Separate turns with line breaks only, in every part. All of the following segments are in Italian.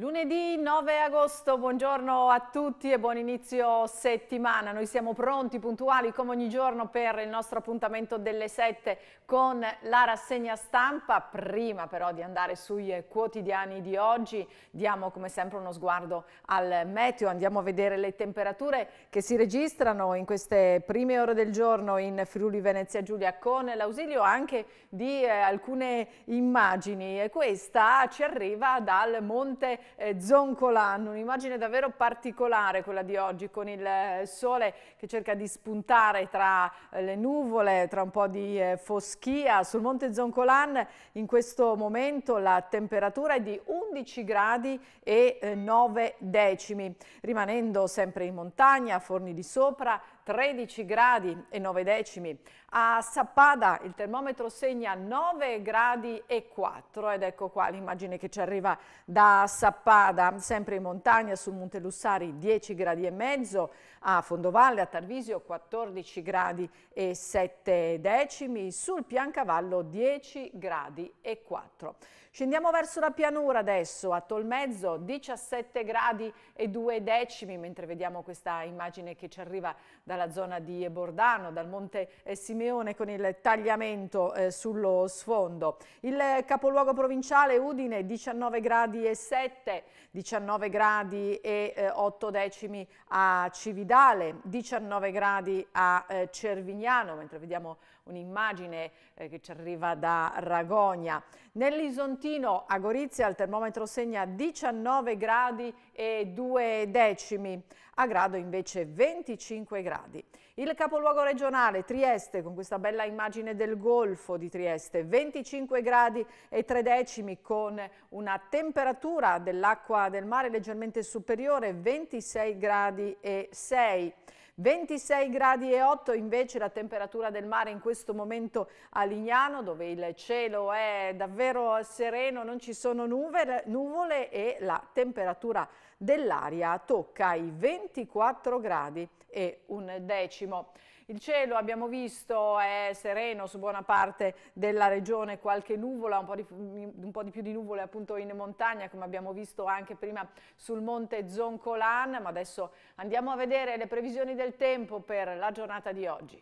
Lunedì 9 agosto, buongiorno a tutti e buon inizio settimana. Noi siamo pronti, puntuali come ogni giorno per il nostro appuntamento delle 7 con la rassegna stampa. Prima però di andare sui quotidiani di oggi diamo come sempre uno sguardo al meteo, andiamo a vedere le temperature che si registrano in queste prime ore del giorno in Friuli Venezia Giulia con l'ausilio anche di eh, alcune immagini e questa ci arriva dal Monte eh, zoncolando, un'immagine davvero particolare quella di oggi con il eh, sole che cerca di spuntare tra eh, le nuvole, tra un po' di eh, foschia. Sul monte Zoncolan in questo momento la temperatura è di 11 gradi e 9 eh, decimi, rimanendo sempre in montagna, forni di sopra, 13 gradi e 9 decimi. A Sappada il termometro segna 9 gradi e 4 ed ecco qua l'immagine che ci arriva da Sappada, sempre in montagna su Monte Lussari 10 gradi e mezzo, a Fondovalle, a Tarvisio 14 gradi e 7 decimi, sul Piancavallo 10 gradi e 4. Scendiamo verso la pianura adesso, a Tolmezzo 17 gradi e 2 decimi, mentre vediamo questa immagine che ci arriva da dalla zona di Bordano, dal Monte eh, Simeone con il tagliamento eh, sullo sfondo. Il eh, capoluogo provinciale Udine 19 gradi e 7, 19 gradi e eh, 8 decimi a Cividale, 19 gradi a eh, Cervignano, mentre vediamo un'immagine eh, che ci arriva da Ragogna. Nell'Isontino a Gorizia il termometro segna 19 gradi e 2 decimi a grado invece 25 gradi. Il capoluogo regionale Trieste con questa bella immagine del golfo di Trieste 25 gradi e 3 decimi con una temperatura dell'acqua del mare leggermente superiore 26 gradi e 6. 26 gradi e 8 invece la temperatura del mare in questo momento a Lignano dove il cielo è davvero sereno, non ci sono nuvole e la temperatura dell'aria tocca i 24 gradi e un decimo. Il cielo abbiamo visto è sereno su buona parte della regione, qualche nuvola, un po' di, un po di più di nuvole appunto in montagna come abbiamo visto anche prima sul monte Zoncolan, ma adesso andiamo a vedere le previsioni del tempo per la giornata di oggi.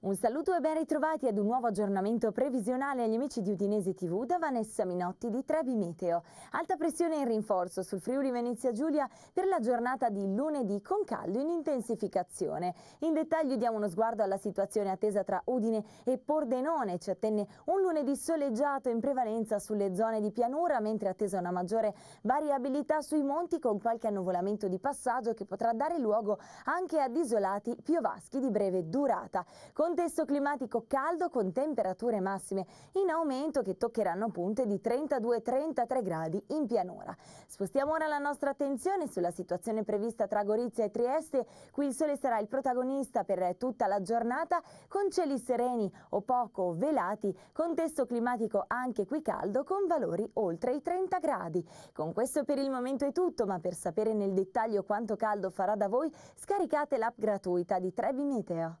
Un saluto e ben ritrovati ad un nuovo aggiornamento previsionale agli amici di Udinese TV da Vanessa Minotti di Trevi Meteo. Alta pressione in rinforzo sul Friuli Venezia Giulia per la giornata di lunedì con caldo in intensificazione. In dettaglio diamo uno sguardo alla situazione attesa tra Udine e Pordenone. Ci attenne un lunedì soleggiato in prevalenza sulle zone di pianura mentre attesa una maggiore variabilità sui monti con qualche annuvolamento di passaggio che potrà dare luogo anche ad isolati piovaschi di breve durata. Con Contesto climatico caldo con temperature massime in aumento che toccheranno punte di 32-33 gradi in pianura. Spostiamo ora la nostra attenzione sulla situazione prevista tra Gorizia e Trieste. Qui il sole sarà il protagonista per tutta la giornata con cieli sereni o poco velati, contesto climatico anche qui caldo con valori oltre i 30 gradi. Con questo per il momento è tutto, ma per sapere nel dettaglio quanto caldo farà da voi scaricate l'app gratuita di Trebi Meteo.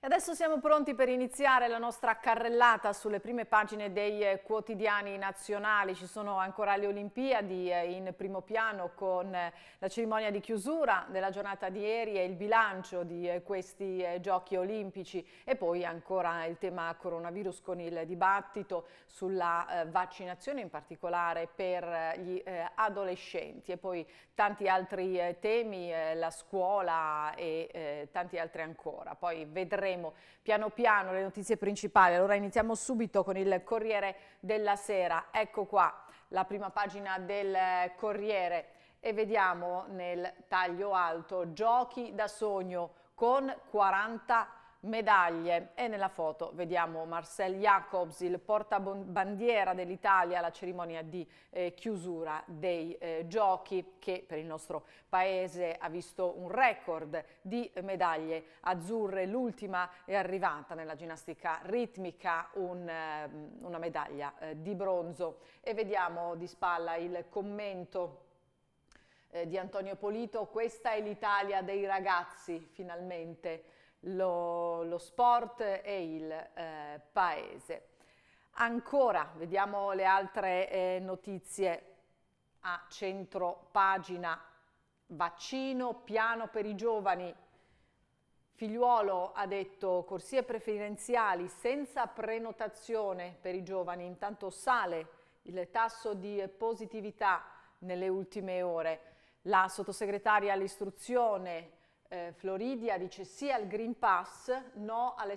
E adesso siamo pronti per iniziare la nostra carrellata sulle prime pagine dei eh, quotidiani nazionali. Ci sono ancora le Olimpiadi eh, in primo piano con eh, la cerimonia di chiusura della giornata di ieri e il bilancio di questi giochi olimpici e poi ancora il tema coronavirus con il dibattito sulla vaccinazione in particolare per gli adolescenti e poi tanti altri temi, la scuola e tanti altri ancora. Poi vedremo Sanremo, piano piano le notizie principali. Allora iniziamo subito con il Corriere della Sera. Ecco qua la prima pagina del eh, Corriere e vediamo nel taglio alto giochi da sogno con 40 medaglie e nella foto vediamo Marcel Jacobs, il portabandiera dell'Italia alla cerimonia di eh, chiusura dei eh, giochi che per il nostro paese ha visto un record di medaglie azzurre, l'ultima è arrivata nella ginnastica ritmica un, eh, una medaglia eh, di bronzo e vediamo di spalla il commento eh, di Antonio Polito, questa è l'Italia dei ragazzi finalmente lo, lo sport e il eh, paese. Ancora, vediamo le altre eh, notizie a centro pagina. Vaccino, piano per i giovani. Figliuolo ha detto corsie preferenziali senza prenotazione per i giovani. Intanto sale il tasso di positività nelle ultime ore. La sottosegretaria all'istruzione eh, Floridia dice sì al Green Pass, no alle,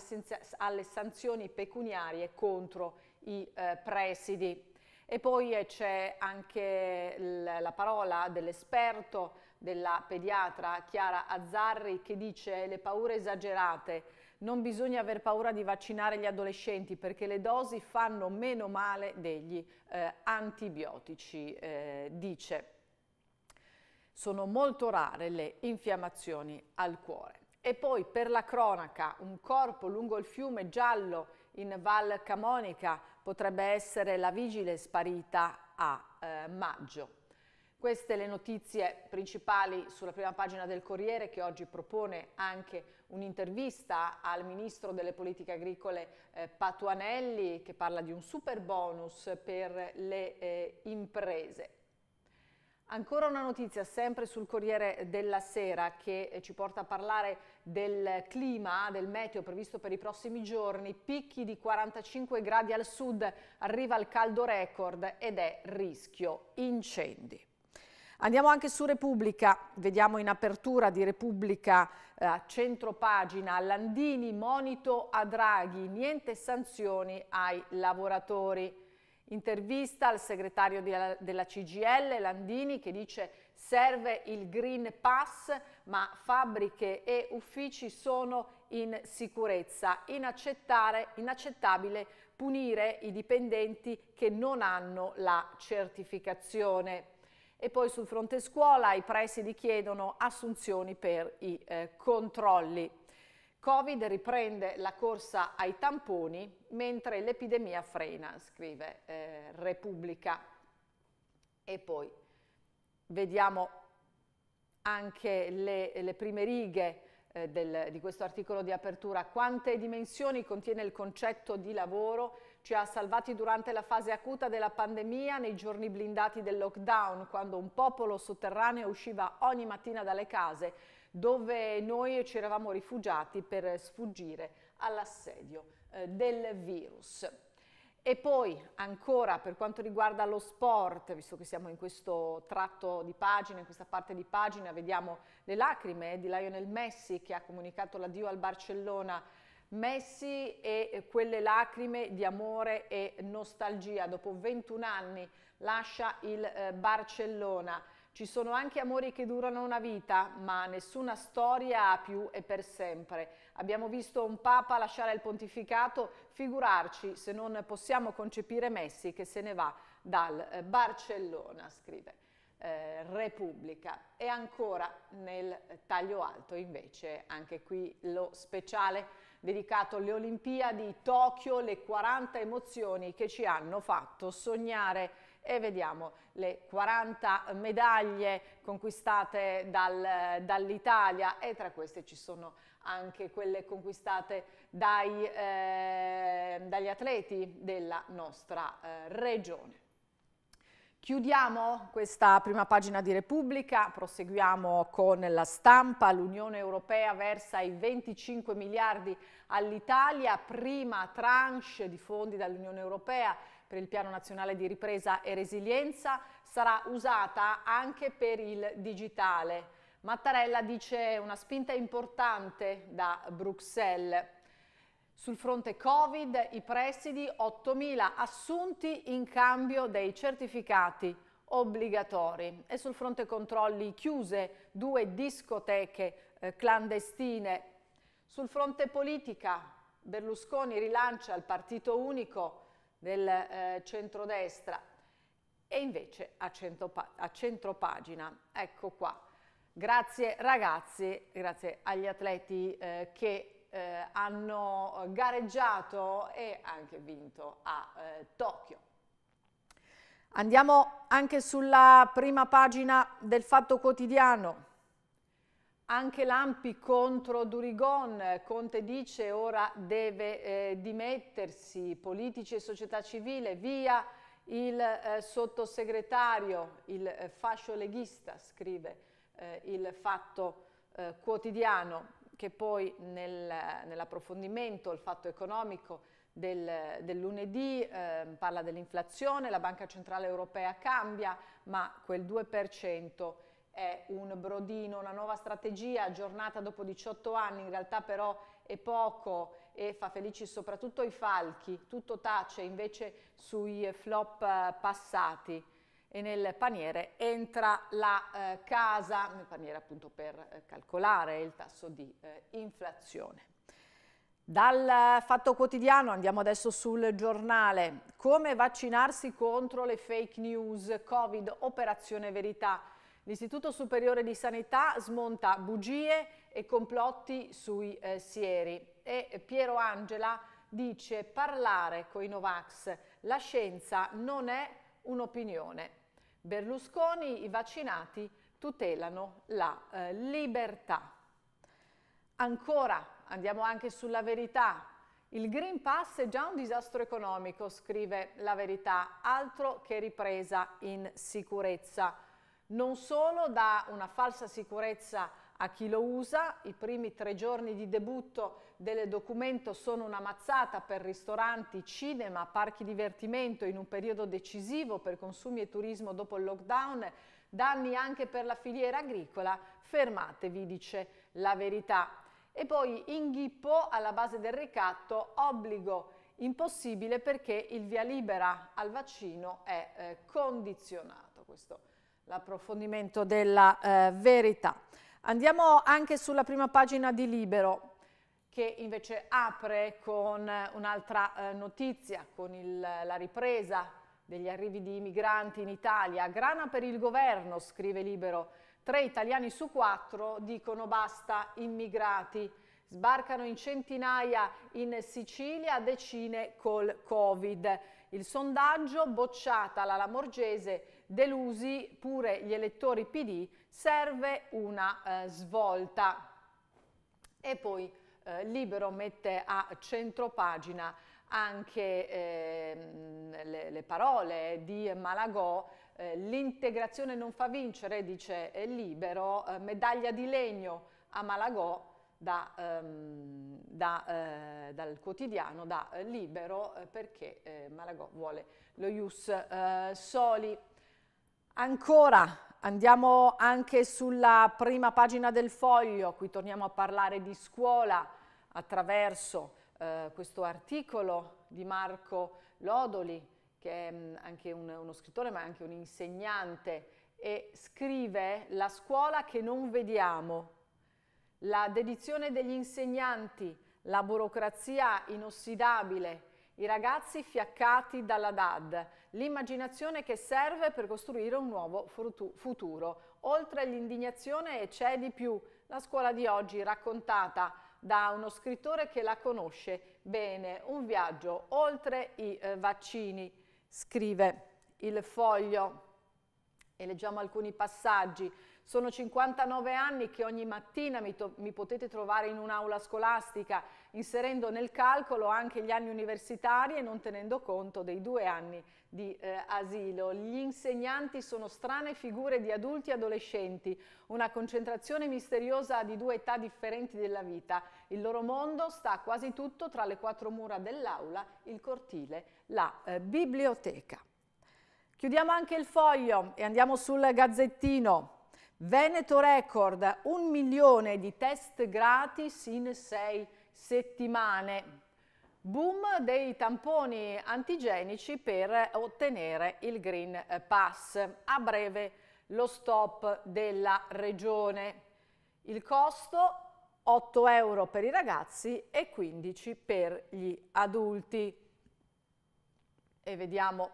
alle sanzioni pecuniarie contro i eh, presidi. E poi eh, c'è anche la parola dell'esperto, della pediatra Chiara Azzarri, che dice le paure esagerate, non bisogna aver paura di vaccinare gli adolescenti perché le dosi fanno meno male degli eh, antibiotici, eh, dice. Sono molto rare le infiammazioni al cuore. E poi per la cronaca, un corpo lungo il fiume giallo in Val Camonica potrebbe essere la vigile sparita a eh, maggio. Queste le notizie principali sulla prima pagina del Corriere che oggi propone anche un'intervista al Ministro delle Politiche Agricole eh, Patuanelli che parla di un super bonus per le eh, imprese. Ancora una notizia sempre sul Corriere della Sera che eh, ci porta a parlare del clima, del meteo previsto per i prossimi giorni, picchi di 45 gradi al sud, arriva il caldo record ed è rischio incendi. Andiamo anche su Repubblica, vediamo in apertura di Repubblica eh, pagina Landini, monito a Draghi, niente sanzioni ai lavoratori. Intervista al segretario della CGL Landini che dice serve il Green Pass ma fabbriche e uffici sono in sicurezza. inaccettabile punire i dipendenti che non hanno la certificazione. E poi sul fronte scuola i presidi chiedono assunzioni per i eh, controlli. Covid riprende la corsa ai tamponi mentre l'epidemia frena, scrive eh, Repubblica. E poi vediamo anche le, le prime righe eh, del, di questo articolo di apertura. Quante dimensioni contiene il concetto di lavoro? Ci ha salvati durante la fase acuta della pandemia, nei giorni blindati del lockdown, quando un popolo sotterraneo usciva ogni mattina dalle case dove noi ci eravamo rifugiati per sfuggire all'assedio eh, del virus. E poi ancora per quanto riguarda lo sport, visto che siamo in questo tratto di pagina, in questa parte di pagina, vediamo le lacrime di Lionel Messi che ha comunicato l'addio al Barcellona. Messi e quelle lacrime di amore e nostalgia. Dopo 21 anni lascia il eh, Barcellona. Ci sono anche amori che durano una vita, ma nessuna storia ha più e per sempre. Abbiamo visto un Papa lasciare il pontificato, figurarci se non possiamo concepire Messi che se ne va dal eh, Barcellona, scrive eh, Repubblica. E ancora nel taglio alto invece, anche qui lo speciale dedicato alle Olimpiadi Tokyo, le 40 emozioni che ci hanno fatto sognare e vediamo le 40 medaglie conquistate dal, dall'Italia e tra queste ci sono anche quelle conquistate dai, eh, dagli atleti della nostra eh, regione. Chiudiamo questa prima pagina di Repubblica, proseguiamo con la stampa, l'Unione Europea versa i 25 miliardi all'Italia, prima tranche di fondi dall'Unione Europea per il Piano Nazionale di Ripresa e Resilienza sarà usata anche per il digitale. Mattarella dice una spinta importante da Bruxelles. Sul fronte Covid i presidi 8.000 assunti in cambio dei certificati obbligatori e sul fronte controlli chiuse due discoteche eh, clandestine. Sul fronte politica Berlusconi rilancia il partito unico del eh, centrodestra e invece a, centro pagina. Ecco qua. Grazie ragazzi, grazie agli atleti eh, che eh, hanno gareggiato e anche vinto a eh, Tokyo. Andiamo anche sulla prima pagina del Fatto Quotidiano. Anche Lampi contro Durigon, Conte dice ora deve eh, dimettersi, politici e società civile, via il eh, sottosegretario, il eh, fascio leghista, scrive eh, il fatto eh, quotidiano, che poi nel, nell'approfondimento, il fatto economico, del, del, lunedì, eh, parla dell'inflazione, la Banca Centrale Europea cambia, ma quel 2% è un brodino, una nuova strategia aggiornata dopo 18 anni, in realtà però è poco e fa felici soprattutto i falchi, tutto tace invece sui flop eh, passati e nel paniere entra la eh, casa, nel paniere appunto per eh, calcolare il tasso di eh, inflazione. Dal eh, Fatto Quotidiano andiamo adesso sul giornale. Come vaccinarsi contro le fake news, Covid, Operazione Verità. L'Istituto Superiore di Sanità smonta bugie e complotti sui eh, sieri e Piero Angela dice parlare coi Novax, la scienza non è un'opinione. Berlusconi, i vaccinati tutelano la eh, libertà. Ancora, andiamo anche sulla verità. Il Green Pass è già un disastro economico, scrive la verità, altro che ripresa in sicurezza non solo dà una falsa sicurezza a chi lo usa, i primi tre giorni di debutto del documento sono una mazzata per ristoranti, cinema, parchi divertimento in un periodo decisivo per consumi e turismo dopo il lockdown, danni anche per la filiera agricola, fermatevi, dice la verità. E poi inghippo alla base del ricatto obbligo impossibile perché il via libera al vaccino è eh, condizionato. Questo l'approfondimento della eh, verità. Andiamo anche sulla prima pagina di Libero che invece apre con eh, un'altra eh, notizia, con il, la ripresa degli arrivi di migranti in Italia. Grana per il governo, scrive Libero. Tre italiani su quattro dicono basta immigrati. Sbarcano in centinaia in Sicilia, decine col Covid. Il sondaggio bocciata la Lamorgese delusi pure gli elettori PD, serve una eh, svolta. E poi eh, Libero mette a centropagina anche eh, le, le, parole di Malagò, eh, l'integrazione non fa vincere, dice eh, Libero, eh, medaglia di legno a Malagò, da, um, da, eh, dal quotidiano, da eh, Libero, eh, perché Malagò vuole lo Ius Soli. Ancora Andiamo anche sulla prima pagina del foglio, qui torniamo a parlare di scuola attraverso eh, questo articolo di Marco Lodoli, che è mh, mm, anche un, uno scrittore ma anche un insegnante, e scrive La scuola che non vediamo, la dedizione degli insegnanti, la burocrazia inossidabile, i ragazzi fiaccati dalla DAD, l'immaginazione che serve per costruire un nuovo futuro. Oltre all'indignazione c'è di più, la scuola di oggi raccontata da uno scrittore che la conosce bene, un viaggio oltre i eh, vaccini, scrive il foglio e leggiamo alcuni passaggi. Sono 59 anni che ogni mattina mi, mi, potete trovare in un'aula scolastica inserendo nel calcolo anche gli anni universitari e non tenendo conto dei due anni di eh, asilo. Gli insegnanti sono strane figure di adulti e adolescenti, una concentrazione misteriosa di due età differenti della vita. Il loro mondo sta quasi tutto tra le quattro mura dell'aula, il cortile, la eh, biblioteca. Chiudiamo anche il foglio e andiamo sul gazzettino. Veneto Record, un milione di test gratis in sei settimane. Boom dei tamponi antigenici per ottenere il Green Pass. A breve lo stop della regione. Il costo 8 euro per i ragazzi e 15 per gli adulti. E vediamo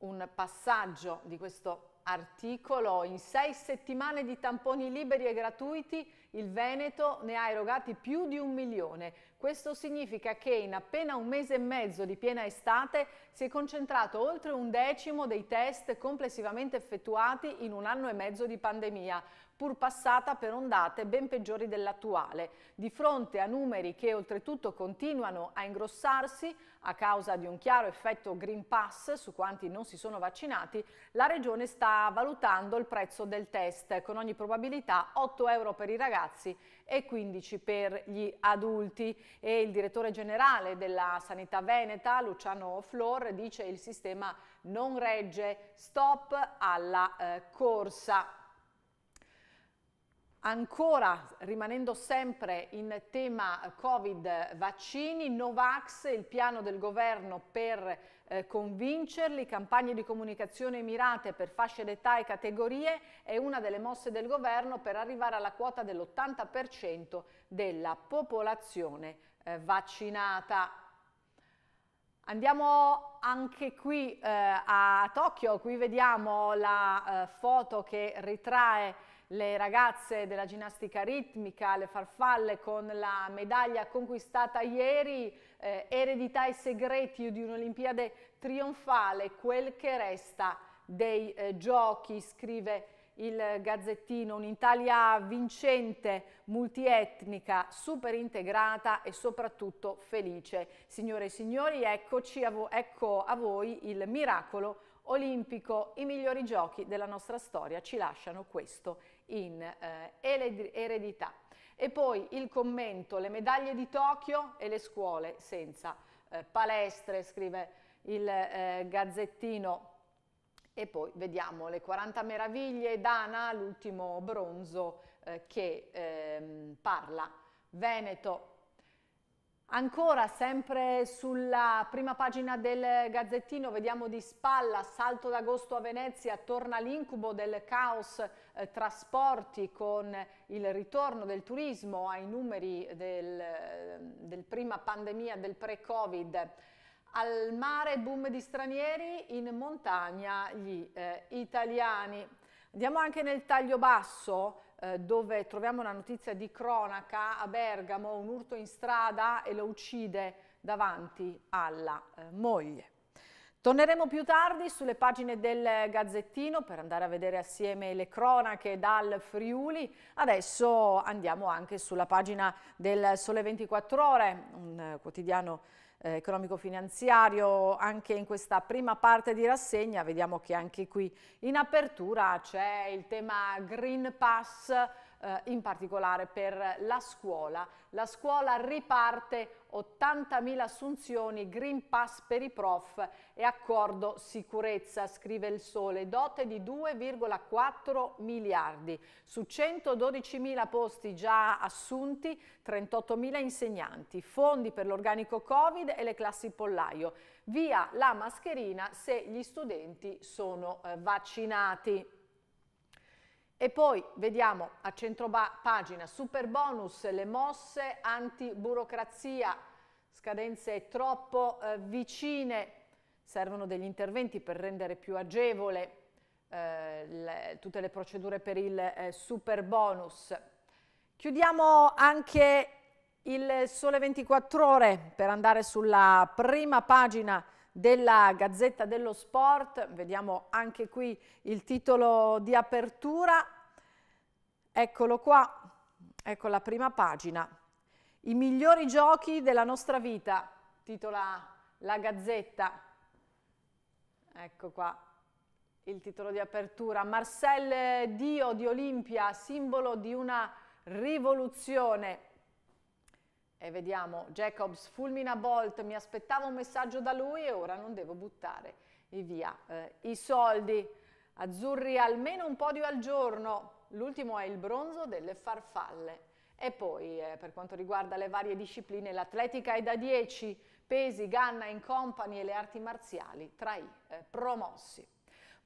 un passaggio di questo Articolo, in sei settimane di tamponi liberi e gratuiti il Veneto ne ha erogati più di un milione. Questo significa che in appena un mese e mezzo di piena estate si è concentrato oltre un decimo dei test complessivamente effettuati in un anno e mezzo di pandemia pur passata per ondate ben peggiori dell'attuale, di fronte a numeri che oltretutto continuano a ingrossarsi a causa di un chiaro effetto Green Pass su quanti non si sono vaccinati, la Regione sta valutando il prezzo del test, con ogni probabilità 8 euro per i ragazzi e 15 per gli adulti. E il direttore generale della Sanità Veneta, Luciano Flor, dice che il sistema non regge, stop alla eh, corsa. Ancora, rimanendo sempre in tema Covid vaccini, Novax, il piano del governo per eh, convincerli, campagne di comunicazione mirate per fasce d'età e categorie è una delle mosse del governo per arrivare alla quota dell'80% della popolazione eh, vaccinata. Andiamo anche qui eh, a Tokyo, qui vediamo la eh, foto che ritrae le ragazze della ginnastica ritmica, le farfalle con la medaglia conquistata ieri, eh, eredità e segreti di un'Olimpiade trionfale, quel che resta dei eh, giochi, scrive il Gazzettino, un'Italia vincente, multietnica, super integrata e soprattutto felice. Signore e signori, eccoci, a ecco a voi il miracolo olimpico. I migliori giochi della nostra storia ci lasciano questo in eh, eredità. E poi il commento, le medaglie di Tokyo e le scuole senza eh, palestre, scrive il eh, gazzettino. E poi vediamo le 40 meraviglie, Dana, l'ultimo bronzo eh, che ehm, parla. Veneto, Ancora, sempre sulla prima pagina del Gazzettino, vediamo di spalla, salto d'agosto a Venezia, torna l'incubo del caos eh, trasporti con il ritorno del turismo ai numeri del, del prima pandemia del pre-Covid, al mare boom di stranieri, in montagna gli eh, italiani. Andiamo anche nel taglio basso eh, dove troviamo una notizia di cronaca a Bergamo, un urto in strada e lo uccide davanti alla eh, moglie. Torneremo più tardi sulle pagine del Gazzettino per andare a vedere assieme le cronache dal Friuli. Adesso andiamo anche sulla pagina del Sole 24 Ore, un quotidiano eh, economico-finanziario. Anche in questa prima parte di rassegna vediamo che anche qui in apertura c'è il tema Green Pass eh, in particolare per la scuola. La scuola riparte 80.000 assunzioni, Green Pass per i prof e accordo sicurezza, scrive il Sole, dote di 2,4 miliardi. Su 112.000 posti già assunti, 38.000 insegnanti, fondi per l'organico Covid e le classi pollaio. Via la mascherina se gli studenti sono eh, vaccinati. E poi vediamo a centro pagina super bonus, le mosse anti-burocrazia, scadenze troppo eh, vicine, servono degli interventi per rendere più agevole eh, le, tutte le procedure per il eh, super bonus. Chiudiamo anche il sole 24 ore per andare sulla prima pagina della Gazzetta dello Sport, vediamo anche qui il titolo di apertura, eccolo qua, ecco la prima pagina, i migliori giochi della nostra vita, titola la Gazzetta, ecco qua il titolo di apertura, Marcel Dio di Olimpia, simbolo di una rivoluzione, e vediamo, Jacobs fulmina Bolt, mi aspettavo un messaggio da lui e ora non devo buttare via eh, i soldi. Azzurri almeno un podio al giorno, l'ultimo è il bronzo delle farfalle. E poi eh, per quanto riguarda le varie discipline, l'atletica è da 10, pesi, Ganna in company e le arti marziali tra i eh, promossi.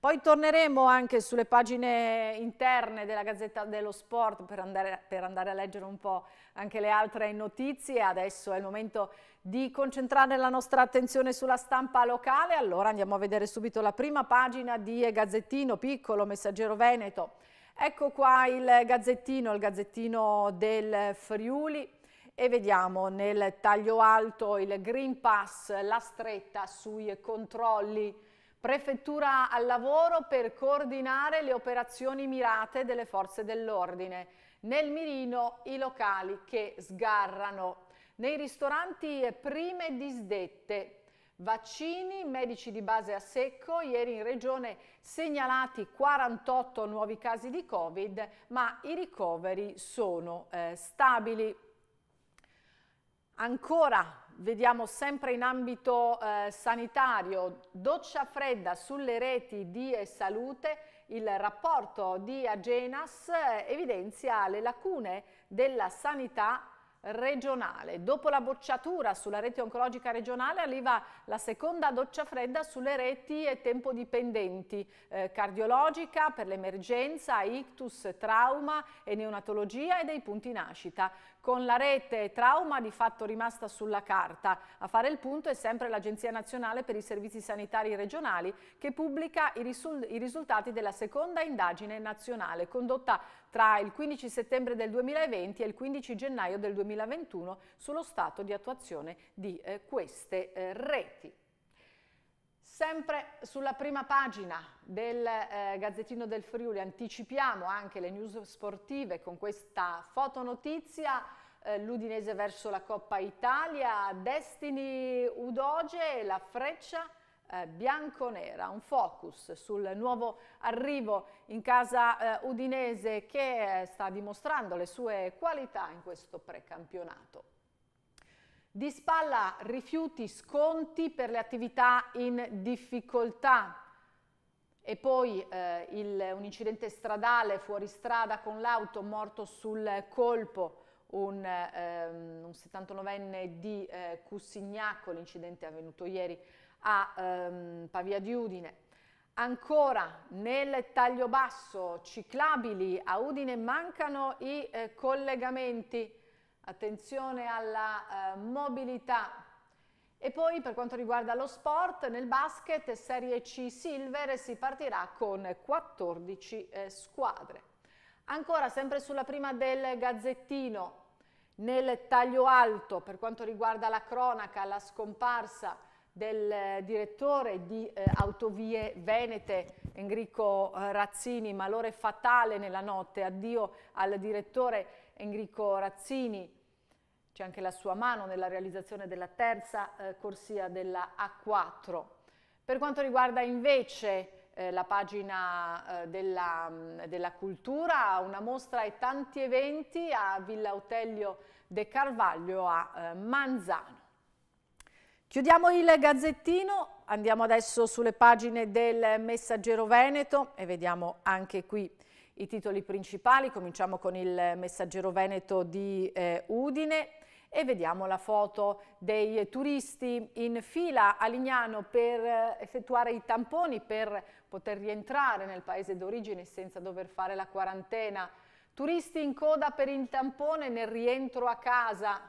Poi torneremo anche sulle pagine interne della Gazzetta dello Sport per andare, per andare, a leggere un po' anche le altre notizie. Adesso è il momento di concentrare la nostra attenzione sulla stampa locale. Allora andiamo a vedere subito la prima pagina di Gazzettino Piccolo, Messaggero Veneto. Ecco qua il Gazzettino, il Gazzettino del Friuli e vediamo nel taglio alto il Green Pass, la stretta sui controlli Prefettura al lavoro per coordinare le operazioni mirate delle forze dell'ordine. Nel mirino i locali che sgarrano. Nei ristoranti prime disdette. Vaccini, medici di base a secco, ieri in regione segnalati 48 nuovi casi di Covid, ma i ricoveri sono eh, stabili. Ancora vediamo sempre in ambito eh, sanitario, doccia fredda sulle reti di eh, salute, il rapporto di Agenas eh, evidenzia le lacune della sanità regionale. Dopo la bocciatura sulla rete oncologica regionale arriva la seconda doccia fredda sulle reti e tempo dipendenti, eh, cardiologica per l'emergenza, ictus, trauma e neonatologia e dei punti nascita con la rete trauma di fatto rimasta sulla carta. A fare il punto è sempre l'Agenzia Nazionale per i Servizi Sanitari Regionali che pubblica i, risul i risultati della seconda indagine nazionale condotta tra il 15 settembre del 2020 e il 15 gennaio del 2021 sullo stato di attuazione di eh, queste eh, reti. Sempre sulla prima pagina del eh, Gazzettino del Friuli anticipiamo anche le news sportive con questa fotonotizia eh, l'Udinese verso la Coppa Italia, Destini Udoge, e la freccia eh, bianconera, un focus sul nuovo arrivo in casa eh, udinese che eh, sta dimostrando le sue qualità in questo precampionato. Di spalla rifiuti sconti per le attività in difficoltà. E poi eh, il, un incidente stradale fuori strada con l'auto morto sul colpo, un, ehm, un 79enne di eh, Cussignacco, l'incidente è avvenuto ieri a ehm, Pavia di Udine. Ancora nel taglio basso ciclabili a Udine mancano i eh, collegamenti attenzione alla eh, mobilità. E poi per quanto riguarda lo sport, nel basket Serie C Silver si partirà con 14 eh, squadre. Ancora sempre sulla prima del Gazzettino, nel taglio alto per quanto riguarda la cronaca, la scomparsa del eh, direttore di eh, Autovie Venete Enrico eh, Razzini, malore fatale nella notte, addio al direttore Enrico Razzini, c'è anche la sua mano nella realizzazione della terza eh, corsia della A4. Per quanto riguarda invece eh, la pagina eh, della, mm, della, cultura, una mostra e tanti eventi a Villa Otelio de Carvaglio a eh, Manzano. Chiudiamo il gazzettino, andiamo adesso sulle pagine del Messaggero Veneto e vediamo anche qui i titoli principali, cominciamo con il messaggero veneto di eh, Udine e vediamo la foto dei turisti in fila a Lignano per eh, effettuare i tamponi, per poter rientrare nel paese d'origine senza dover fare la quarantena. Turisti in coda per il tampone nel rientro a casa.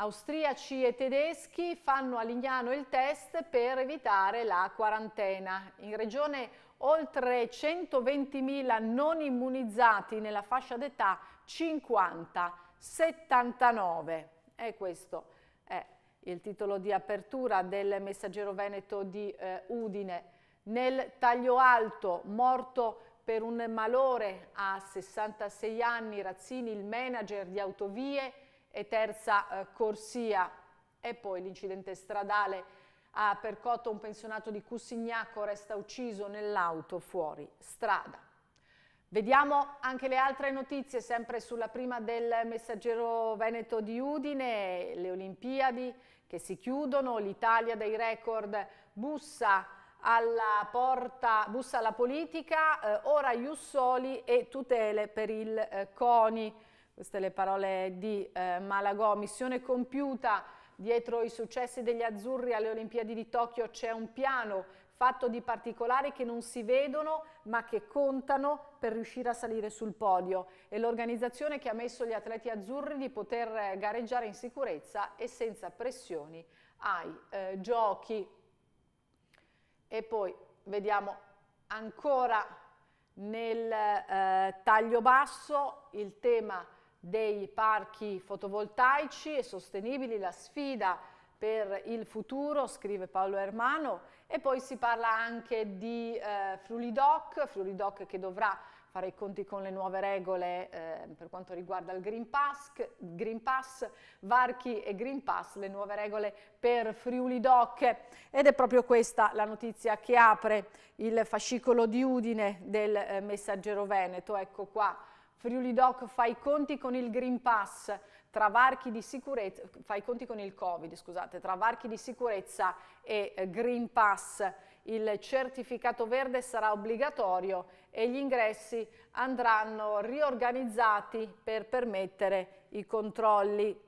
Austriaci e tedeschi fanno a Lignano il test per evitare la quarantena. In regione oltre 120.000 non immunizzati nella fascia d'età 50-79. È questo è il titolo di apertura del messaggero veneto di eh, Udine. Nel taglio alto, morto per un malore a 66 anni, Razzini, il manager di autovie e terza eh, corsia. E poi l'incidente stradale ha percotto un pensionato di Cussignacco, resta ucciso nell'auto fuori strada. Vediamo anche le altre notizie, sempre sulla prima del messaggero Veneto di Udine, le Olimpiadi che si chiudono, l'Italia dei record bussa alla, porta, bussa alla politica, eh, ora Jussoli e tutele per il eh, CONI. Queste le parole di eh, Malagò, missione compiuta Dietro i successi degli azzurri alle Olimpiadi di Tokyo c'è un piano fatto di particolari che non si vedono ma che contano per riuscire a salire sul podio È l'organizzazione che ha messo gli atleti azzurri di poter eh, gareggiare in sicurezza e senza pressioni ai eh, giochi. E poi vediamo ancora nel eh, taglio basso il tema dei parchi fotovoltaici e sostenibili, la sfida per il futuro, scrive Paolo Ermano, e poi si parla anche di eh, Frulidoc, Frulidoc che dovrà fare i conti con le nuove regole eh, per quanto riguarda il Green Pass, Green Pass, Varchi e Green Pass, le nuove regole per Friuli Doc. Ed è proprio questa la notizia che apre il fascicolo di Udine del eh, Messaggero Veneto. Ecco qua Friuli Doc fa i conti con il Green Pass, tra varchi di sicurezza, fa i conti con il Covid, scusate, tra varchi di sicurezza e eh, Green Pass. Il certificato verde sarà obbligatorio e gli ingressi andranno riorganizzati per permettere i controlli.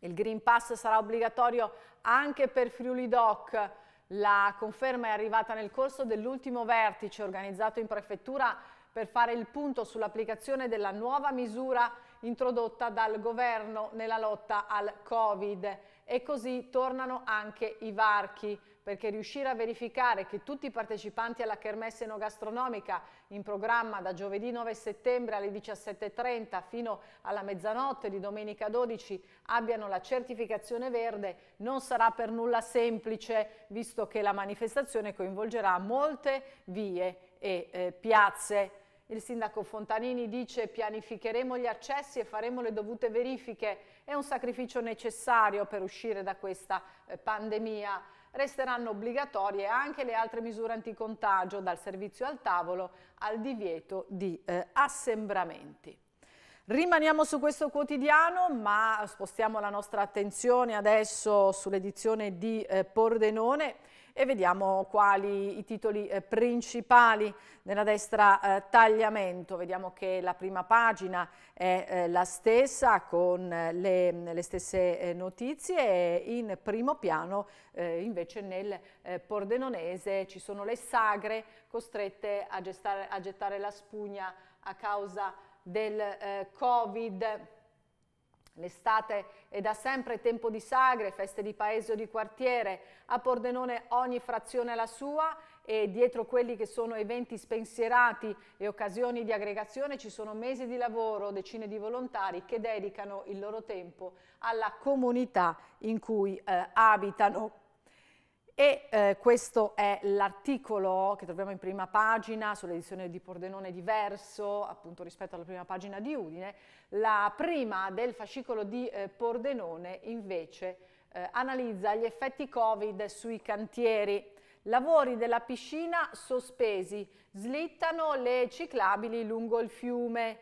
Il Green Pass sarà obbligatorio anche per Friuli Doc. La conferma è arrivata nel corso dell'ultimo vertice organizzato in prefettura per fare il punto sull'applicazione della nuova misura introdotta dal governo nella lotta al Covid e così tornano anche i varchi perché riuscire a verificare che tutti i partecipanti alla kermesse enogastronomica in programma da giovedì 9 settembre alle 17.30 fino alla mezzanotte di domenica 12 abbiano la certificazione verde non sarà per nulla semplice visto che la manifestazione coinvolgerà molte vie e eh, piazze. Il sindaco Fontanini dice pianificheremo gli accessi e faremo le dovute verifiche. È un sacrificio necessario per uscire da questa eh, pandemia. Resteranno obbligatorie anche le altre misure anticontagio, dal servizio al tavolo al divieto di eh, assembramenti. Rimaniamo su questo quotidiano, ma spostiamo la nostra attenzione adesso sull'edizione di eh, Pordenone e vediamo quali i titoli eh, principali nella destra eh, tagliamento. Vediamo che la prima pagina è eh, la stessa con eh, le, le stesse eh, notizie e in primo piano eh, invece nel Pordenonese ci sono le sagre costrette a, gestare, a gettare la spugna a causa del Covid. L'estate è da sempre tempo di sagre, feste di paese o di quartiere, a Pordenone ogni frazione ha la sua e dietro quelli che sono eventi spensierati e occasioni di aggregazione ci sono mesi di lavoro, decine di volontari che dedicano il loro tempo alla comunità in cui eh, abitano. E eh, questo è l'articolo che troviamo in prima pagina sull'edizione di Pordenone diverso, appunto rispetto alla prima pagina di Udine. La prima del fascicolo di eh, Pordenone invece eh, analizza gli effetti Covid sui cantieri. Lavori della piscina sospesi, slittano le ciclabili lungo il fiume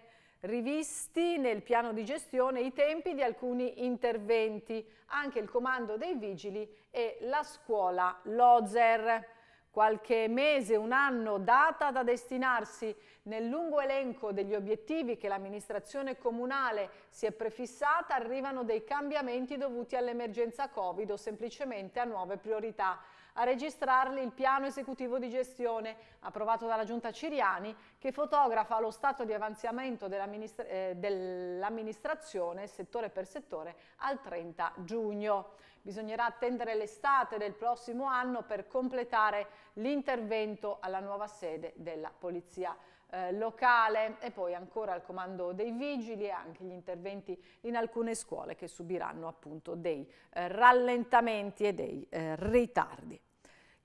rivisti nel piano di gestione i tempi di alcuni interventi, anche il comando dei vigili e la scuola Lozer. Qualche mese, un anno, data da destinarsi nel lungo elenco degli obiettivi che l'amministrazione comunale si è prefissata, arrivano dei cambiamenti dovuti all'emergenza Covid o semplicemente a nuove priorità a registrarli il piano esecutivo di gestione approvato dalla giunta Ciriani che fotografa lo stato di avanzamento eh, dell'amministrazione dell settore per settore al 30 giugno. Bisognerà attendere l'estate del prossimo anno per completare l'intervento alla nuova sede della Polizia eh, locale e poi ancora al comando dei vigili e anche gli interventi in alcune scuole che subiranno appunto dei eh, rallentamenti e dei eh, ritardi.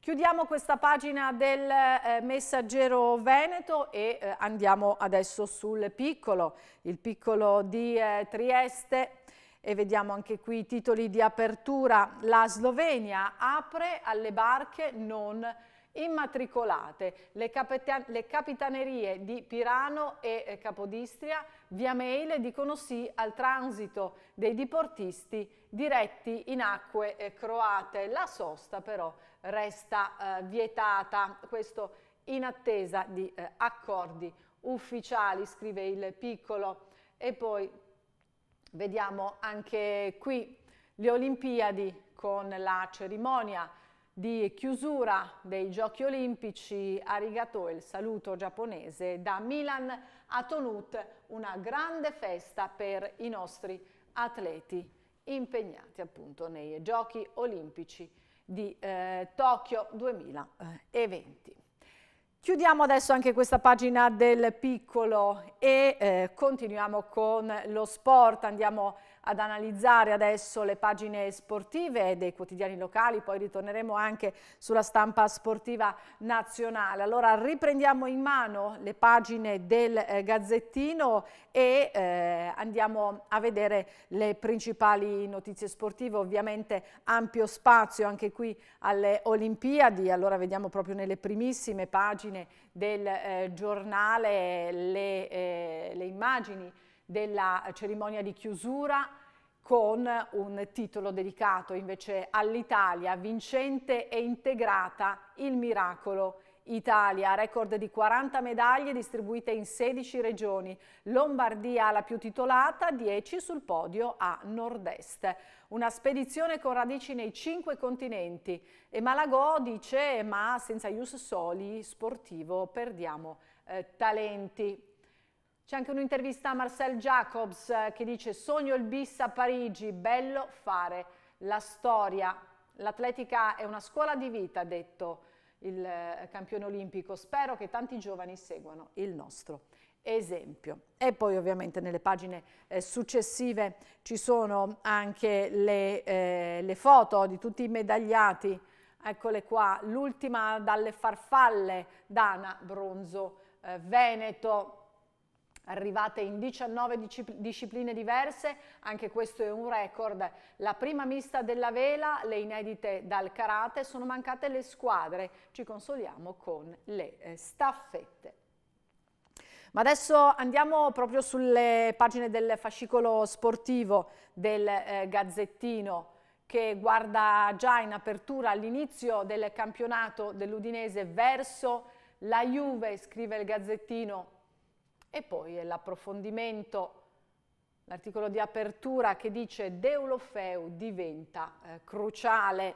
Chiudiamo questa pagina del eh, messaggero veneto e eh, andiamo adesso sul piccolo, il piccolo di eh, Trieste e vediamo anche qui i titoli di apertura. La Slovenia apre alle barche non immatricolate. Le, capita le capitanerie di Pirano e eh, Capodistria via mail dicono sì al transito dei diportisti diretti in acque eh, croate. La sosta però è resta eh, vietata, questo in attesa di eh, accordi ufficiali, scrive il piccolo. E poi vediamo anche qui le Olimpiadi con la cerimonia di chiusura dei Giochi Olimpici Arigato il saluto giapponese da Milan a Tonut, una grande festa per i nostri atleti impegnati appunto nei Giochi Olimpici di eh, Tokyo 2020. Chiudiamo adesso anche questa pagina del piccolo e eh, continuiamo con lo sport, andiamo a ad analizzare adesso le pagine sportive dei quotidiani locali, poi ritorneremo anche sulla stampa sportiva nazionale. Allora riprendiamo in mano le pagine del eh, Gazzettino e eh, andiamo a vedere le principali notizie sportive, ovviamente ampio spazio anche qui alle Olimpiadi, allora vediamo proprio nelle primissime pagine del eh, giornale le, eh, le immagini della cerimonia di chiusura con un titolo dedicato invece all'Italia, vincente e integrata, il miracolo Italia, record di 40 medaglie distribuite in 16 regioni, Lombardia la più titolata, 10 sul podio a nord-est. Una spedizione con radici nei cinque continenti e Malagò dice ma senza Ius Soli sportivo perdiamo eh, talenti. C'è anche un'intervista a Marcel Jacobs eh, che dice sogno il bis a Parigi, bello fare la storia. L'atletica è una scuola di vita, ha detto il eh, campione olimpico. Spero che tanti giovani seguano il nostro esempio. E poi ovviamente nelle pagine eh, successive ci sono anche le, eh, le, foto di tutti i medagliati, eccole qua, l'ultima dalle farfalle, Dana Bronzo eh, Veneto, arrivate in 19 discipline diverse, anche questo è un record. La prima mista della vela, le inedite dal karate, sono mancate le squadre, ci consoliamo con le eh, staffette. Ma adesso andiamo proprio sulle pagine del fascicolo sportivo del eh, Gazzettino che guarda già in apertura all'inizio del campionato dell'Udinese verso la Juve, scrive il Gazzettino, e poi è l'approfondimento, l'articolo di apertura che dice Deulofeu diventa eh, cruciale.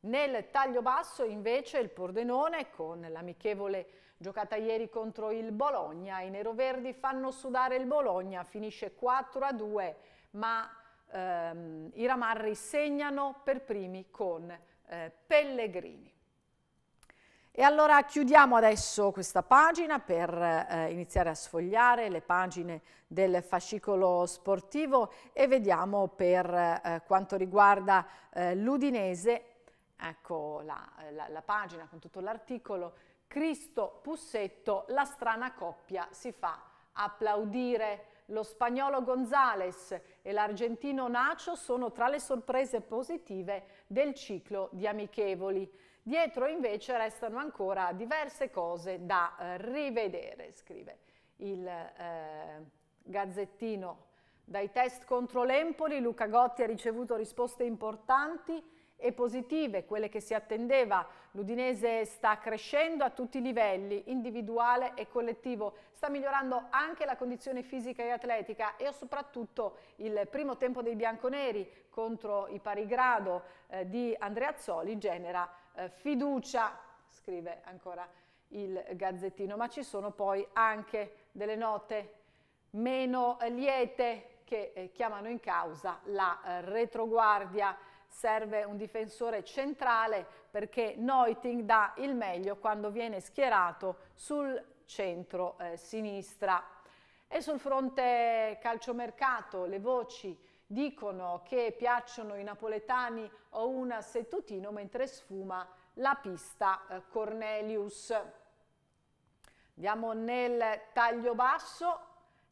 Nel taglio basso invece il Pordenone con l'amichevole giocata ieri contro il Bologna, i neroverdi fanno sudare il Bologna, finisce 4 a 2, ma ehm, i Ramarri segnano per primi con eh, Pellegrini. E allora chiudiamo adesso questa pagina per eh, iniziare a sfogliare le pagine del fascicolo sportivo e vediamo per eh, quanto riguarda eh, l'Udinese, ecco la, la, la pagina con tutto l'articolo, Cristo Pussetto, la strana coppia si fa applaudire. Lo spagnolo Gonzales e l'argentino Nacho sono tra le sorprese positive del ciclo di amichevoli. Dietro invece restano ancora diverse cose da eh, rivedere, scrive il eh, gazzettino. Dai test contro l'Empoli Luca Gotti ha ricevuto risposte importanti e positive, quelle che si attendeva. L'Udinese sta crescendo a tutti i livelli, individuale e collettivo. Sta migliorando anche la condizione fisica e atletica e soprattutto il primo tempo dei bianconeri contro i pari grado eh, di Andrea Zoli genera eh, fiducia, scrive ancora il Gazzettino, ma ci sono poi anche delle note meno liete che eh, chiamano in causa la eh, retroguardia. Serve un difensore centrale perché Noiting dà il meglio quando viene schierato sul centro-sinistra. e sul fronte calciomercato le voci dicono che piacciono i napoletani o un settutino mentre sfuma la pista eh, Cornelius. Andiamo nel taglio basso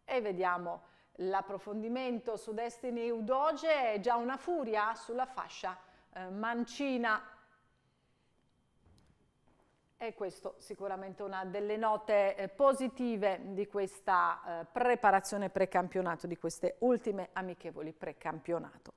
e vediamo l'approfondimento su Destiny Udoge è già una furia sulla fascia eh, mancina. E questo sicuramente una delle note eh, positive di questa eh, preparazione precampionato, di queste ultime amichevoli precampionato.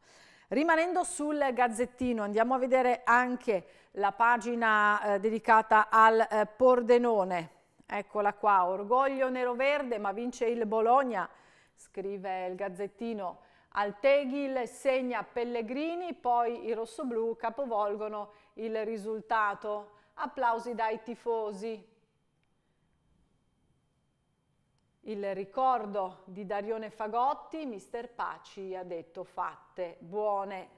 Rimanendo sul Gazzettino andiamo a vedere anche la pagina eh, dedicata al eh, Pordenone. Eccola qua, orgoglio nero-verde ma vince il Bologna, scrive il Gazzettino. Alteghil segna Pellegrini, poi i rossoblù capovolgono il risultato applausi dai tifosi. Il ricordo di Darione Fagotti, mister Paci ha detto fatte buone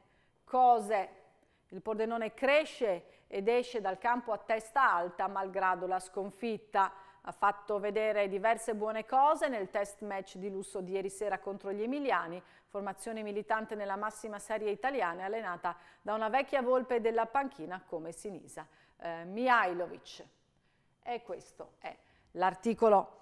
cose. Il Pordenone cresce ed esce dal campo a testa alta malgrado la sconfitta. Ha fatto vedere diverse buone cose nel test match di lusso di ieri sera contro gli Emiliani, formazione militante nella massima serie italiana allenata da una vecchia volpe della panchina come Sinisa eh, Mihailovic. E questo è l'articolo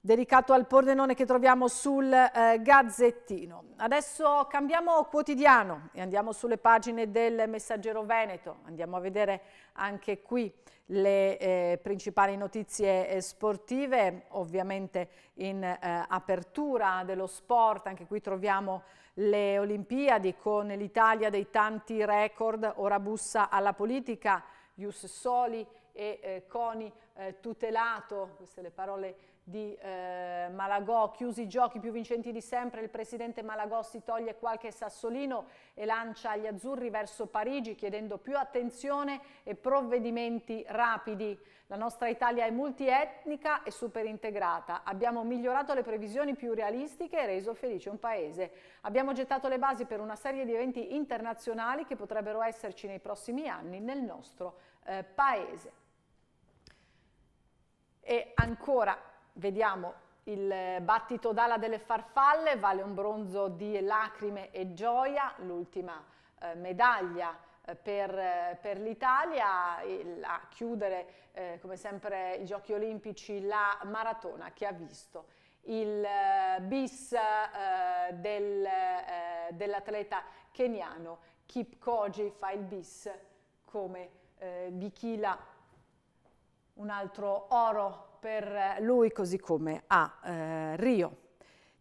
dedicato al Pordenone che troviamo sul eh, Gazzettino. Adesso cambiamo quotidiano e andiamo sulle pagine del Messaggero Veneto, andiamo a vedere anche qui le eh, principali notizie eh, sportive, ovviamente in eh, apertura dello sport, anche qui troviamo le Olimpiadi con l'Italia dei tanti record, ora bussa alla politica, ius soli e eh, coni eh, tutelato, queste le parole di eh, Malagò, chiusi i giochi più vincenti di sempre, il presidente Malagò si toglie qualche sassolino e lancia gli azzurri verso Parigi chiedendo più attenzione e provvedimenti rapidi. La nostra Italia è multietnica e super integrata. Abbiamo migliorato le previsioni più realistiche e reso felice un paese. Abbiamo gettato le basi per una serie di eventi internazionali che potrebbero esserci nei prossimi anni nel nostro eh, paese. E ancora vediamo il battito d'ala delle farfalle, vale un bronzo di lacrime e gioia, l'ultima eh, medaglia eh, per, eh, per l'Italia, a chiudere eh, come sempre i giochi olimpici la maratona che ha visto il eh, bis del, dell'atleta keniano Kip Koji fa il bis come Bikila, un altro oro per lui così come a eh, Rio.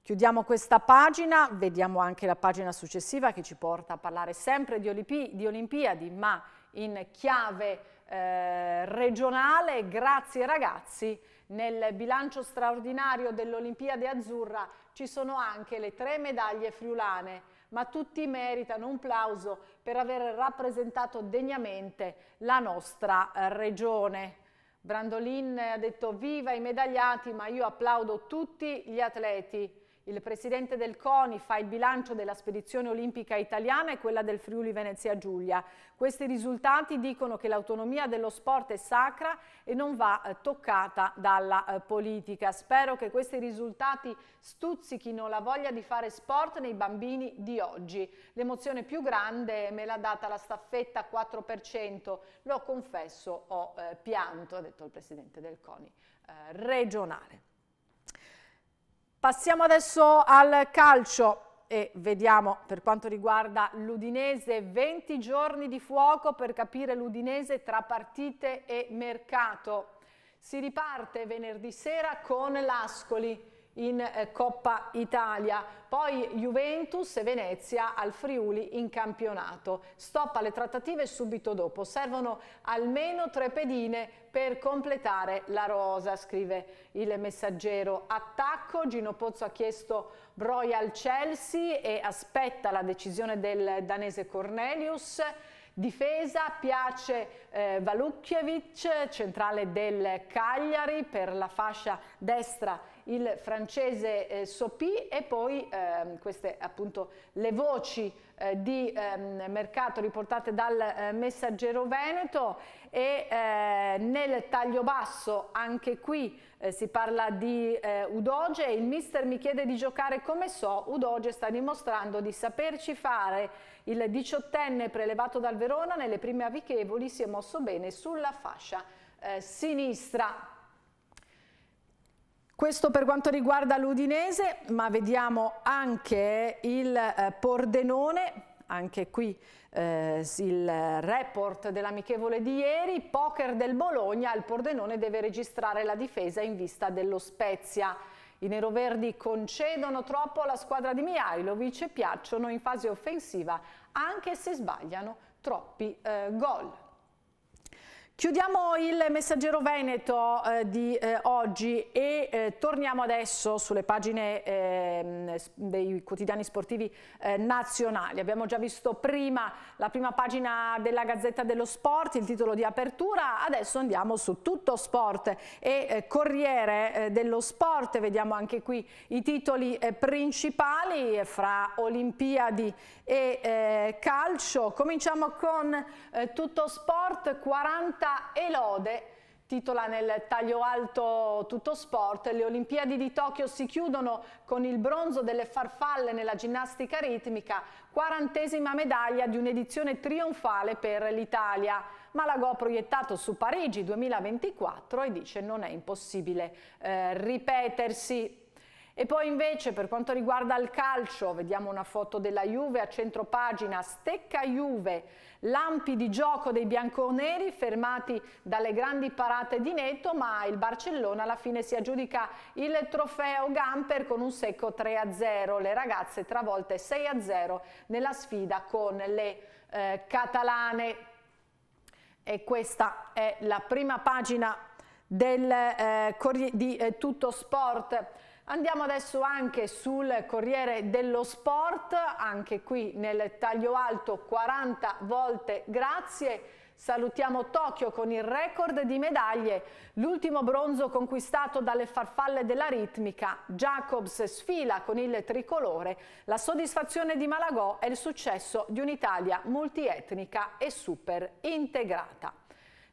Chiudiamo questa pagina, vediamo anche la pagina successiva che ci porta a parlare sempre di, Olimpi di Olimpiadi, ma in chiave eh, regionale. Grazie ragazzi, nel bilancio straordinario dell'Olimpiade Azzurra ci sono anche le tre medaglie friulane ma tutti meritano un plauso per aver rappresentato degnamente la nostra eh, regione. Brandolin ha detto viva i medagliati, ma io applaudo tutti gli atleti. Il presidente del CONI fa il bilancio della spedizione olimpica italiana e quella del Friuli Venezia Giulia. Questi risultati dicono che l'autonomia dello sport è sacra e non va eh, toccata dalla eh, politica. Spero che questi risultati stuzzichino la voglia di fare sport nei bambini di oggi. L'emozione più grande me l'ha data la staffetta 4%. Lo confesso, ho eh, pianto, ha detto il presidente del CONI eh, regionale. Passiamo adesso al calcio e vediamo per quanto riguarda l'Udinese 20 giorni di fuoco per capire l'Udinese tra partite e mercato. Si riparte venerdì sera con l'Ascoli in eh, Coppa Italia, poi Juventus e Venezia al Friuli in campionato. Stoppa le trattative subito dopo, servono almeno tre pedine per completare la rosa, scrive il messaggero. Attacco, Gino Pozzo ha chiesto Royal Chelsea e aspetta la decisione del danese Cornelius. Difesa piace eh, Valukiewicz, centrale del Cagliari per la fascia destra il francese eh, Sopi e poi ehm, queste appunto le voci eh, di ehm, mercato riportate dal eh, messaggero Veneto e eh, nel taglio basso anche qui eh, si parla di eh, Udoge, il mister mi chiede di giocare come so, Udoge sta dimostrando di saperci fare, il diciottenne prelevato dal Verona nelle prime avichevoli si è mosso bene sulla fascia sinistra. Questo per quanto riguarda l'Udinese, ma vediamo anche il eh, Pordenone, anche qui eh, il report dell'amichevole di ieri, poker del Bologna, il Pordenone deve registrare la difesa in vista dello Spezia. I neroverdi concedono troppo alla squadra di Mihailovic e piacciono in fase offensiva anche se sbagliano troppi eh, gol. Chiudiamo il messaggero veneto eh, di eh, oggi e eh, torniamo adesso sulle pagine ehm, dei quotidiani sportivi eh, nazionali. Abbiamo già visto prima la prima pagina della Gazzetta dello Sport, il titolo di apertura, adesso andiamo su Tutto Sport e eh, Corriere eh, dello Sport, vediamo anche qui i titoli principali fra Olimpiadi e calcio. Cominciamo con Tutto Sport 40 Renata Elode titola nel taglio alto tutto sport, le Olimpiadi di Tokyo si chiudono con il bronzo delle farfalle nella ginnastica ritmica, quarantesima medaglia di un'edizione trionfale per l'Italia. Malagò ha proiettato su Parigi 2024 e dice non è impossibile eh, ripetersi. E poi invece per quanto riguarda il calcio, vediamo una foto della Juve a centro pagina, Stecca Juve, lampi di gioco dei bianconeri fermati dalle grandi parate di Neto, ma il Barcellona alla fine si aggiudica il trofeo Gamper con un secco 3-0, le ragazze travolte 6-0 nella sfida con le eh, catalane. E questa è la prima pagina del, eh, di eh, Tutto Sport. Andiamo adesso anche sul Corriere dello Sport, anche qui nel taglio alto 40 volte grazie. Salutiamo Tokyo con il record di medaglie, l'ultimo bronzo conquistato dalle farfalle della ritmica. Jacobs sfila con il tricolore, la soddisfazione di Malagò è il successo di un'Italia multietnica e super integrata.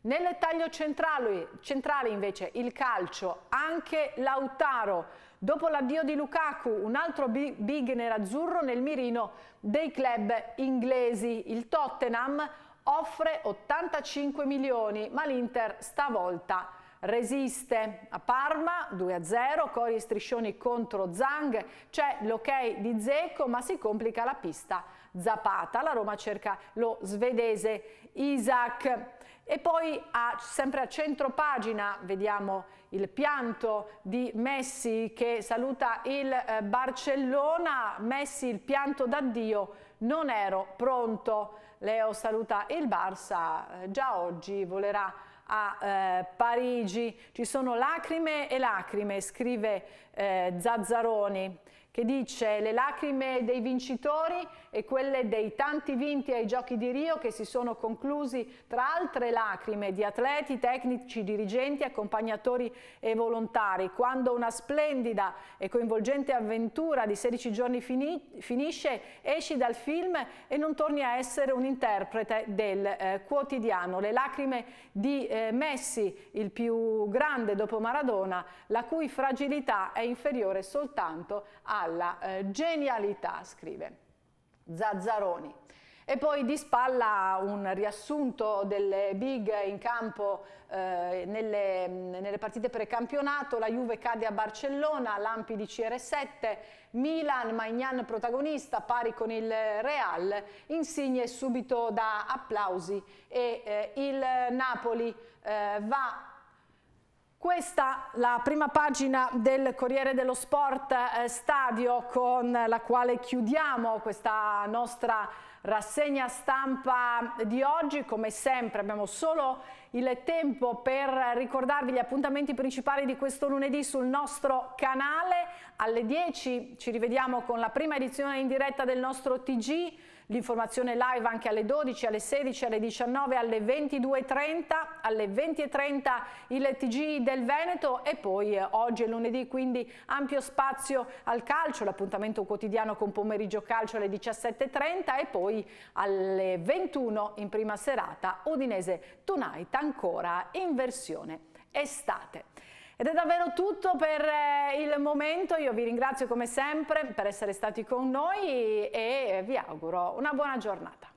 Nel taglio centrale, centrale invece il calcio, anche Lautaro Dopo l'addio di Lukaku, un altro big nerazzurro nel mirino dei club inglesi. Il Tottenham offre 85 milioni, ma l'Inter stavolta resiste a Parma 2-0, Cori e Striscioni contro Zhang, c'è l'ok di Zecco ma si complica la pista Zapata, la Roma cerca lo svedese Isaac. E poi a, sempre a centro pagina vediamo il pianto di Messi che saluta il eh, Barcellona, Messi il pianto d'addio, non ero pronto. Leo saluta il Barça, eh, già oggi volerà a eh, Parigi. Ci sono lacrime e lacrime, scrive eh, Zazzaroni, che dice le lacrime dei vincitori e quelle dei tanti vinti ai Giochi di Rio che si sono conclusi tra altre lacrime di atleti, tecnici, dirigenti, accompagnatori e volontari. Quando una splendida e coinvolgente avventura di 16 giorni fini finisce, esci dal film e non torni a essere un interprete del eh, quotidiano. Le lacrime di eh, Messi, il più grande dopo Maradona, la cui fragilità è inferiore soltanto alla eh, genialità, scrive. Zazzaroni. E poi di spalla un riassunto delle big in campo eh, nelle, nelle, partite precampionato, la Juve cade a Barcellona, Lampi di CR7, Milan, Magnan protagonista, pari con il Real, Insigne subito da applausi e eh, il Napoli eh, va questa la prima pagina del Corriere dello Sport eh, Stadio con la quale chiudiamo questa nostra rassegna stampa di oggi. Come sempre abbiamo solo il tempo per ricordarvi gli appuntamenti principali di questo lunedì sul nostro canale. Alle 10 ci rivediamo con la prima edizione in diretta del nostro TG L'informazione live anche alle 12, alle 16, alle 19, alle 22.30, alle 20.30 il TG del Veneto e poi eh, oggi è lunedì quindi ampio spazio al calcio, l'appuntamento quotidiano con pomeriggio calcio alle 17.30 e poi alle 21 in prima serata Udinese Tonight ancora in versione estate. Ed è davvero tutto per eh, il momento, io vi ringrazio come sempre per essere stati con noi e vi auguro una buona giornata.